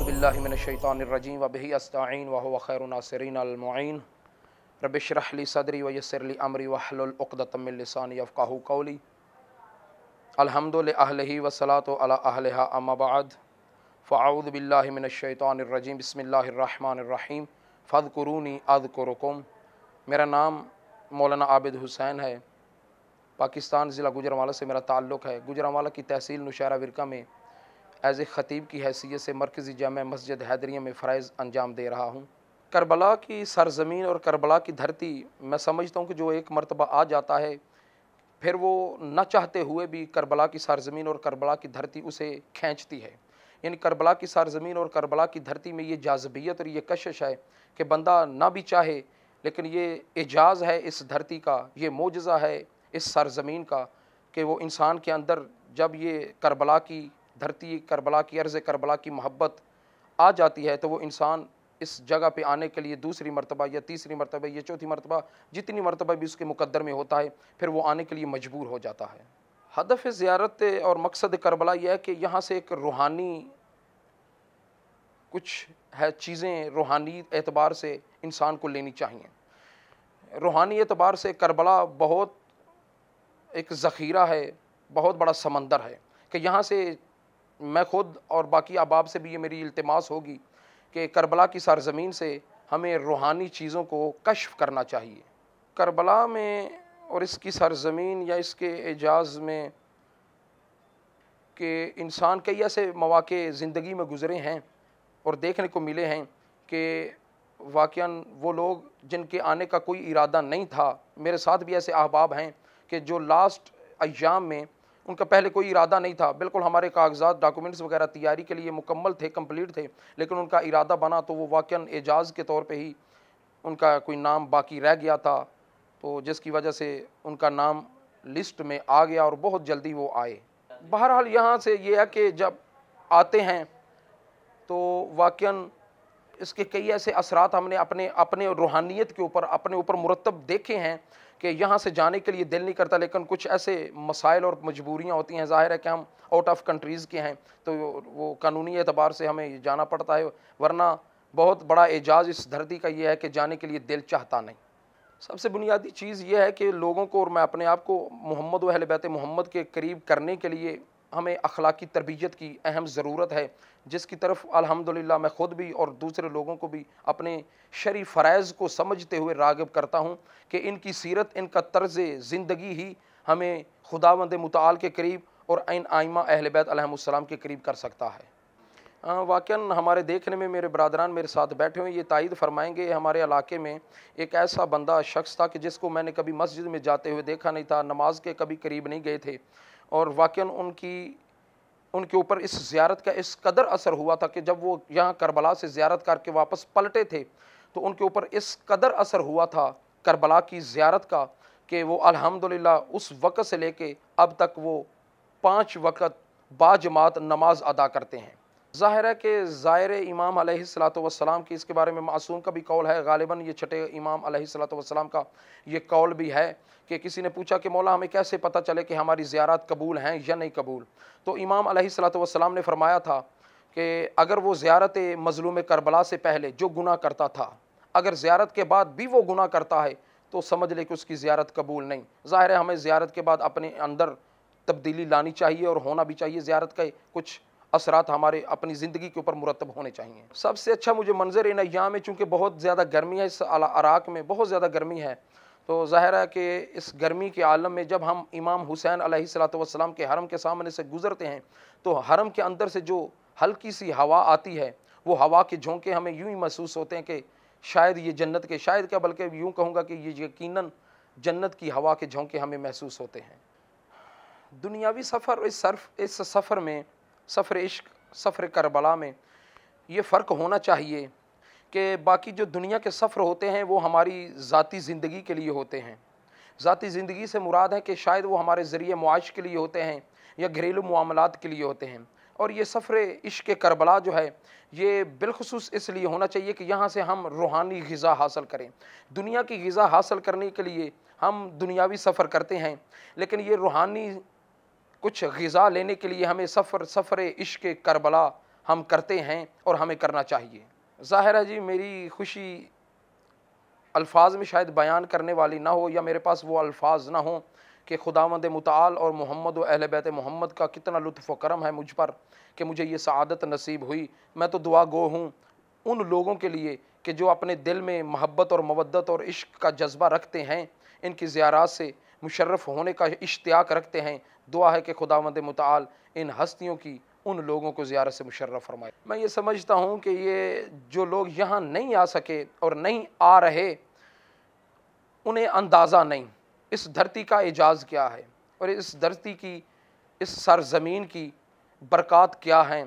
اعوذ باللہ من الشیطان الرجیم و بہی استعین و هو خیر ناصرین المعین رب اشرح لی صدری و یسر لی امری و حلل عقدۃ من لسانی یفقهوا قولی الحمد لله و صلاۃ علی اهلھا اما بعد فاعوذ باللہ من الشیطان الرجیم بسم اللہ الرحمن الرحیم فاذکرونی اذکرکم میرا نام مولانا عابد حسین ہے پاکستان ضلع گجرانوالہ سے میرا تعلق ہے گجرانوالہ کی تحصیل نوشہرہ ورکا میں ایز اے خطیب کی حیثیت سے مرکزی جامع مسجد حیدریہ میں فرائض انجام دے رہا ہوں کربلا کی سرزمین اور کربلا کی دھرتی میں سمجھتا ہوں کہ جو ایک مرتبہ آ جاتا ہے پھر وہ نہ چاہتے ہوئے بھی کربلا کی سرزمین اور کربلا کی دھرتی اسے کھینچتی ہے یعنی کربلا کی سرزمین اور کربلا کی دھرتی میں یہ جاذبیت اور یہ کشش ہے کہ بندہ نہ بھی چاہے لیکن یہ اعجاز ہے اس دھرتی کا یہ موجزہ ہے اس سرزمین کا کہ وہ انسان کے اندر جب یہ کربلا کی دھرتی کربلا کی عرض کربلا کی محبت آ جاتی ہے تو وہ انسان اس جگہ پہ آنے کے لیے دوسری مرتبہ یا تیسری مرتبہ یا چوتھی مرتبہ جتنی مرتبہ بھی اس کے مقدر میں ہوتا ہے پھر وہ آنے کے لیے مجبور ہو جاتا ہے ہدف زیارت اور مقصد کربلا یہ ہے کہ یہاں سے ایک روحانی کچھ ہے چیزیں روحانی اعتبار سے انسان کو لینی چاہیے روحانی اعتبار سے کربلا بہت ایک ذخیرہ ہے بہت بڑا سمندر ہے کہ یہاں سے میں خود اور باقی احباب سے بھی یہ میری التماس ہوگی کہ کربلا کی سرزمین سے ہمیں روحانی چیزوں کو کشف کرنا چاہیے کربلا میں اور اس کی سرزمین یا اس کے اعجاز میں کہ انسان کئی ایسے مواقع زندگی میں گزرے ہیں اور دیکھنے کو ملے ہیں کہ واقعاً وہ لوگ جن کے آنے کا کوئی ارادہ نہیں تھا میرے ساتھ بھی ایسے احباب ہیں کہ جو لاسٹ ایام میں ان کا پہلے کوئی ارادہ نہیں تھا بالکل ہمارے کاغذات ڈاکومنٹس وغیرہ تیاری کے لیے مکمل تھے کمپلیٹ تھے لیکن ان کا ارادہ بنا تو وہ واقعاً اعجاز کے طور پہ ہی ان کا کوئی نام باقی رہ گیا تھا تو جس کی وجہ سے ان کا نام لسٹ میں آ گیا اور بہت جلدی وہ آئے بہرحال یہاں سے یہ ہے کہ جب آتے ہیں تو واقعاً اس کے کئی ایسے اثرات ہم نے اپنے اپنے روحانیت کے اوپر اپنے اوپر مرتب دیکھے ہیں کہ یہاں سے جانے کے لیے دل نہیں کرتا لیکن کچھ ایسے مسائل اور مجبوریاں ہوتی ہیں ظاہر ہے کہ ہم آؤٹ آف کنٹریز کے ہیں تو وہ قانونی اعتبار سے ہمیں جانا پڑتا ہے ورنہ بہت بڑا اعجاز اس دھرتی کا یہ ہے کہ جانے کے لیے دل چاہتا نہیں سب سے بنیادی چیز یہ ہے کہ لوگوں کو اور میں اپنے آپ کو محمد و اہل بیت محمد کے قریب کرنے کے لیے ہمیں اخلاقی تربیت کی اہم ضرورت ہے جس کی طرف الحمدللہ میں خود بھی اور دوسرے لوگوں کو بھی اپنے شرع فرائض کو سمجھتے ہوئے راغب کرتا ہوں کہ ان کی سیرت ان کا طرز زندگی ہی ہمیں خداوند متعال کے قریب اور عن آئمہ اہل بیت علیہ السلام کے قریب کر سکتا ہے واقعا ہمارے دیکھنے میں میرے برادران میرے ساتھ بیٹھے ہوئے یہ تائید فرمائیں گے ہمارے علاقے میں ایک ایسا بندہ شخص تھا کہ جس کو میں نے کبھی مسجد میں جاتے ہوئے دیکھا نہیں تھا نماز کے کبھی قریب نہیں گئے تھے اور واقعا ان کی ان کے اوپر اس زیارت کا اس قدر اثر ہوا تھا کہ جب وہ یہاں کربلا سے زیارت کر کے واپس پلٹے تھے تو ان کے اوپر اس قدر اثر ہوا تھا کربلا کی زیارت کا کہ وہ الحمدللہ اس وقت سے لے کے اب تک وہ پانچ وقت باجماعت جماعت نماز ادا کرتے ہیں ظاہر ہے کہ ظاہر امام علیہ السلام کی اس کے بارے میں معصوم کا بھی قول ہے غالباً یہ چھٹے امام علیہ السلام کا یہ قول بھی ہے کہ کسی نے پوچھا کہ مولا ہمیں کیسے پتہ چلے کہ ہماری زیارات قبول ہیں یا نہیں قبول تو امام علیہ السلام نے فرمایا تھا کہ اگر وہ زیارت مظلوم کربلا سے پہلے جو گناہ کرتا تھا اگر زیارت کے بعد بھی وہ گناہ کرتا ہے تو سمجھ لے کہ اس کی زیارت قبول نہیں ظاہر ہے ہمیں زیارت کے بعد اپنے اندر تبدیلی لانی چاہیے اور ہونا بھی چاہیے زیارت کے کچھ اثرات ہمارے اپنی زندگی کے اوپر مرتب ہونے چاہیے سب سے اچھا مجھے منظر ان ایام میں چونکہ بہت زیادہ گرمی ہے اس عراق میں بہت زیادہ گرمی ہے تو ظاہر ہے کہ اس گرمی کے عالم میں جب ہم امام حسین علیہ السلام کے حرم کے سامنے سے گزرتے ہیں تو حرم کے اندر سے جو ہلکی سی ہوا آتی ہے وہ ہوا کے جھونکے ہمیں یوں ہی محسوس ہوتے ہیں کہ شاید یہ جنت کے شاید کیا بلکہ یوں کہوں گا کہ یہ یقیناً جنت کی ہوا کے جھونکے ہمیں محسوس ہوتے ہیں دنیاوی سفر اس صرف اس سفر میں سفر عشق سفر کربلا میں یہ فرق ہونا چاہیے کہ باقی جو دنیا کے سفر ہوتے ہیں وہ ہماری ذاتی زندگی کے لیے ہوتے ہیں ذاتی زندگی سے مراد ہے کہ شاید وہ ہمارے ذریعے معاش کے لیے ہوتے ہیں یا گھریلو معاملات کے لیے ہوتے ہیں اور یہ سفر عشق کربلا جو ہے یہ بالخصوص اس لیے ہونا چاہیے کہ یہاں سے ہم روحانی غذا حاصل کریں دنیا کی غذا حاصل کرنے کے لیے ہم دنیاوی سفر کرتے ہیں لیکن یہ روحانی کچھ غذا لینے کے لیے ہمیں سفر سفر عشق کربلا ہم کرتے ہیں اور ہمیں کرنا چاہیے ظاہر ہے جی میری خوشی الفاظ میں شاید بیان کرنے والی نہ ہو یا میرے پاس وہ الفاظ نہ ہوں کہ خداوند متعال اور محمد و اہل بیت محمد کا کتنا لطف و کرم ہے مجھ پر کہ مجھے یہ سعادت نصیب ہوئی میں تو دعا گو ہوں ان لوگوں کے لیے کہ جو اپنے دل میں محبت اور مودت اور عشق کا جذبہ رکھتے ہیں ان کی زیارات سے مشرف ہونے کا اشتیاق رکھتے ہیں دعا ہے کہ خدا مند متعال ان ہستیوں کی ان لوگوں کو زیارت سے مشرف فرمائے میں یہ سمجھتا ہوں کہ یہ جو لوگ یہاں نہیں آ سکے اور نہیں آ رہے انہیں اندازہ نہیں اس دھرتی کا اعجاز کیا ہے اور اس دھرتی کی اس سرزمین کی برکات کیا ہیں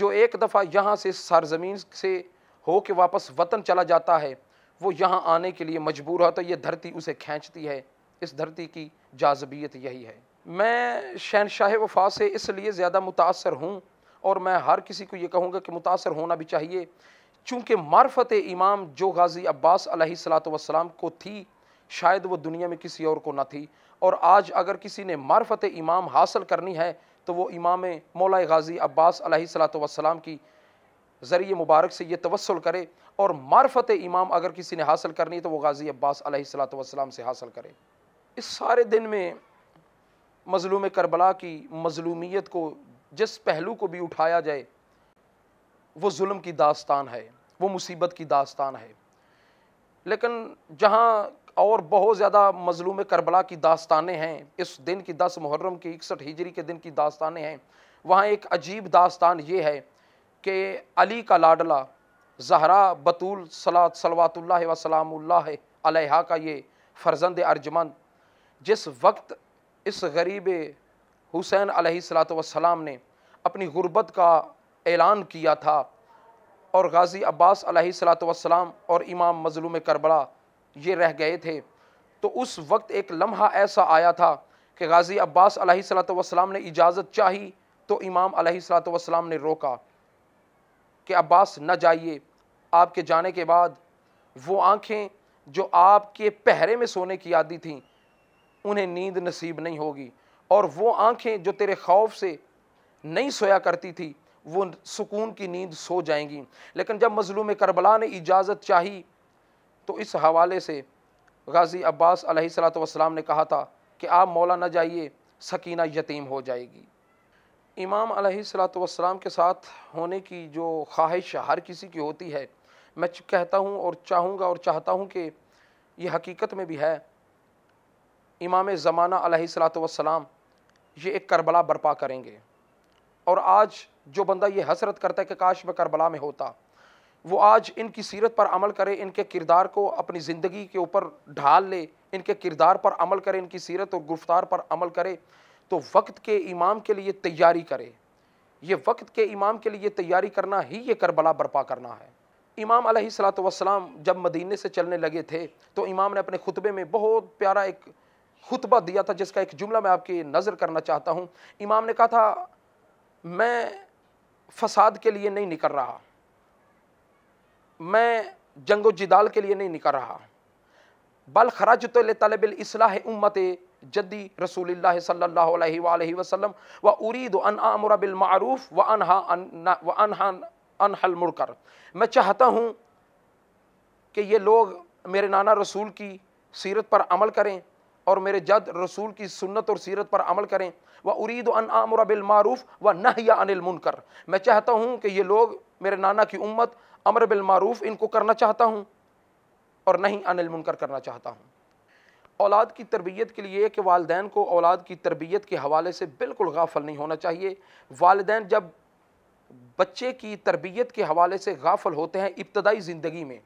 جو ایک دفعہ یہاں سے سرزمین سے ہو کے واپس وطن چلا جاتا ہے وہ یہاں آنے کے لیے مجبور ہوتا ہے یہ دھرتی اسے کھینچتی ہے اس دھرتی کی جاذبیت یہی ہے میں شہنشاہ وفا سے اس لیے زیادہ متاثر ہوں اور میں ہر کسی کو یہ کہوں گا کہ متاثر ہونا بھی چاہیے چونکہ معرفت امام جو غازی عباس علیہ السلام کو تھی شاید وہ دنیا میں کسی اور کو نہ تھی اور آج اگر کسی نے معرفت امام حاصل کرنی ہے تو وہ امام مولا غازی عباس علیہ السلام کی ذریعہ مبارک سے یہ توسل کرے اور معرفت امام اگر کسی نے حاصل کرنی ہے تو وہ غازی عباس علیہ السلام سے حاصل کرے اس سارے دن میں مظلوم کربلا کی مظلومیت کو جس پہلو کو بھی اٹھایا جائے وہ ظلم کی داستان ہے وہ مصیبت کی داستان ہے لیکن جہاں اور بہت زیادہ مظلوم کربلا کی داستانیں ہیں اس دن کی دس محرم کی اکسٹھ ہجری کے دن کی داستانیں ہیں وہاں ایک عجیب داستان یہ ہے کہ علی کا لاڈلا زہرا بطول صلا صلوات اللہ و سلام علیہ کا یہ فرزند ارجمند جس وقت اس غریب حسین علیہ السلام نے اپنی غربت کا اعلان کیا تھا اور غازی عباس علیہ السلام اور امام مظلوم کربلا یہ رہ گئے تھے تو اس وقت ایک لمحہ ایسا آیا تھا کہ غازی عباس علیہ السلام نے اجازت چاہی تو امام علیہ السلام نے روکا کہ عباس نہ جائیے آپ کے جانے کے بعد وہ آنکھیں جو آپ کے پہرے میں سونے کی عادی تھیں انہیں نیند نصیب نہیں ہوگی اور وہ آنکھیں جو تیرے خوف سے نہیں سویا کرتی تھی وہ سکون کی نیند سو جائیں گی لیکن جب مظلوم کربلا نے اجازت چاہی تو اس حوالے سے غازی عباس علیہ صلاۃ والسلام نے کہا تھا کہ آپ مولا نہ جائیے سکینہ یتیم ہو جائے گی امام علیہ صلاۃ والسلام کے ساتھ ہونے کی جو خواہش ہر کسی کی ہوتی ہے میں کہتا ہوں اور چاہوں گا اور چاہتا ہوں کہ یہ حقیقت میں بھی ہے امام زمانہ علیہ السلاۃ والسلام یہ ایک کربلا برپا کریں گے اور آج جو بندہ یہ حسرت کرتا ہے کہ کاش میں کربلا میں ہوتا وہ آج ان کی سیرت پر عمل کرے ان کے کردار کو اپنی زندگی کے اوپر ڈھال لے ان کے کردار پر عمل کرے ان کی سیرت اور گفتار پر عمل کرے تو وقت کے امام کے لیے تیاری کرے یہ وقت کے امام کے لیے تیاری کرنا ہی یہ کربلا برپا کرنا ہے امام علیہ السلاۃ والسلام جب مدینہ سے چلنے لگے تھے تو امام نے اپنے خطبے میں بہت پیارا ایک خطبہ دیا تھا جس کا ایک جملہ میں آپ کی نظر کرنا چاہتا ہوں امام نے کہا تھا میں فساد کے لیے نہیں نکل رہا میں جنگ و جدال کے لیے نہیں نکل رہا بل خراج تو طلب الاصلاح امت جدی رسول اللہ صلی اللہ علیہ وآلہ وسلم و ارید و انآ بالمعروف و انہا و انہا انحل انہل کر میں چاہتا ہوں کہ یہ لوگ میرے نانا رسول کی سیرت پر عمل کریں اور میرے جد رسول کی سنت اور سیرت پر عمل کریں وہ ارید ان عامر بالمعروف و نہ یا انل منکر میں چاہتا ہوں کہ یہ لوگ میرے نانا کی امت امر بالمعروف ان کو کرنا چاہتا ہوں اور نہ ہی انل منکر کرنا چاہتا ہوں اولاد کی تربیت کے لیے کہ والدین کو اولاد کی تربیت کے حوالے سے بالکل غافل نہیں ہونا چاہیے والدین جب بچے کی تربیت کے حوالے سے غافل ہوتے ہیں ابتدائی زندگی میں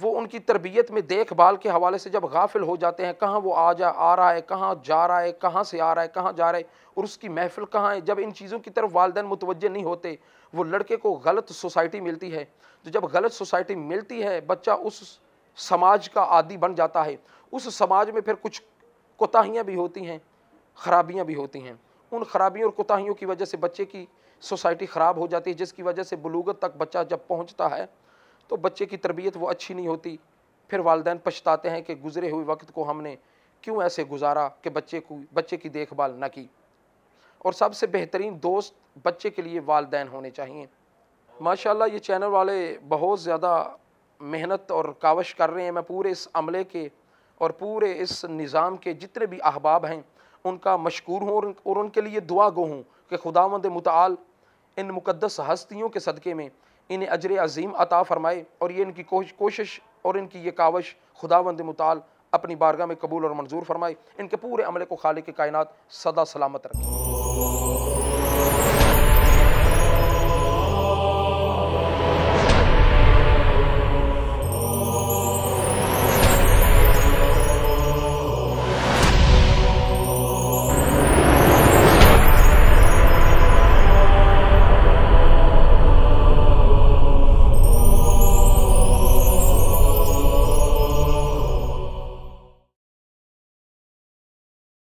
وہ ان کی تربیت میں دیکھ بھال کے حوالے سے جب غافل ہو جاتے ہیں کہاں وہ آ جا آ رہا ہے کہاں جا رہا ہے کہاں سے آ رہا ہے کہاں جا رہا ہے اور اس کی محفل کہاں ہے جب ان چیزوں کی طرف والدین متوجہ نہیں ہوتے وہ لڑکے کو غلط سوسائٹی ملتی ہے تو جب غلط سوسائٹی ملتی ہے بچہ اس سماج کا عادی بن جاتا ہے اس سماج میں پھر کچھ کوتاہیاں بھی ہوتی ہیں خرابیاں بھی ہوتی ہیں ان خرابیوں اور کوتاہیوں کی وجہ سے بچے کی سوسائٹی خراب ہو جاتی ہے جس کی وجہ سے بلوگت تک بچہ جب پہنچتا ہے تو بچے کی تربیت وہ اچھی نہیں ہوتی پھر والدین پچھتاتے ہیں کہ گزرے ہوئے وقت کو ہم نے کیوں ایسے گزارا کہ بچے کو بچے کی دیکھ بھال نہ کی اور سب سے بہترین دوست بچے کے لیے والدین ہونے چاہیے ماشاء اللہ یہ چینل والے بہت زیادہ محنت اور کاوش کر رہے ہیں میں پورے اس عملے کے اور پورے اس نظام کے جتنے بھی احباب ہیں ان کا مشکور ہوں اور ان کے لیے دعا گو ہوں کہ خدا متعال ان مقدس ہستیوں کے صدقے میں انہیں اجر عظیم عطا فرمائے اور یہ ان کی کوشش اور ان کی یہ کاوش خدا وند مطال اپنی بارگاہ میں قبول اور منظور فرمائے ان کے پورے عملے کو خالق کائنات سدا سلامت رکھیں